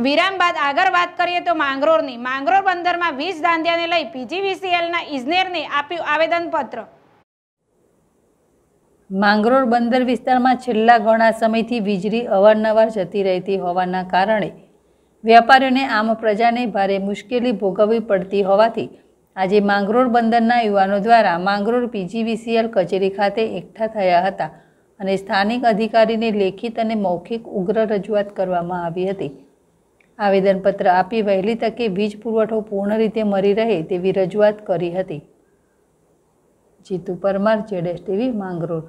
વિરામ બાદ આગળ વાત કરીએ તો માંગરોળની માંગરોળ બંદરમાં વીજ દાંધિયાને લઈ પીજીવીસીએલના ઇજનેરને આપ્યું આવેદનપત્ર માંગરોળ બંદર વિસ્તારમાં છેલ્લા ઘણા સમયથી વીજળી અવારનવાર જતી રહેતી હોવાના કારણે વેપારીઓને આમ પ્રજાને ભારે મુશ્કેલી ભોગવવી પડતી હોવાથી આજે માંગરોળ બંદરના યુવાનો દ્વારા માંગરોળ પીજીવીસીએલ કચેરી ખાતે એકઠા થયા હતા અને સ્થાનિક અધિકારીને લેખિત અને મૌખિક ઉગ્ર રજૂઆત કરવામાં આવી હતી આવેદનપત્ર આપી વહેલી તકે વીજ પુરવઠો પૂર્ણ રીતે મળી રહે તેવી રજૂઆત કરી હતી જીતુ પરમાર જેડેશ ટીવી માંગરોળ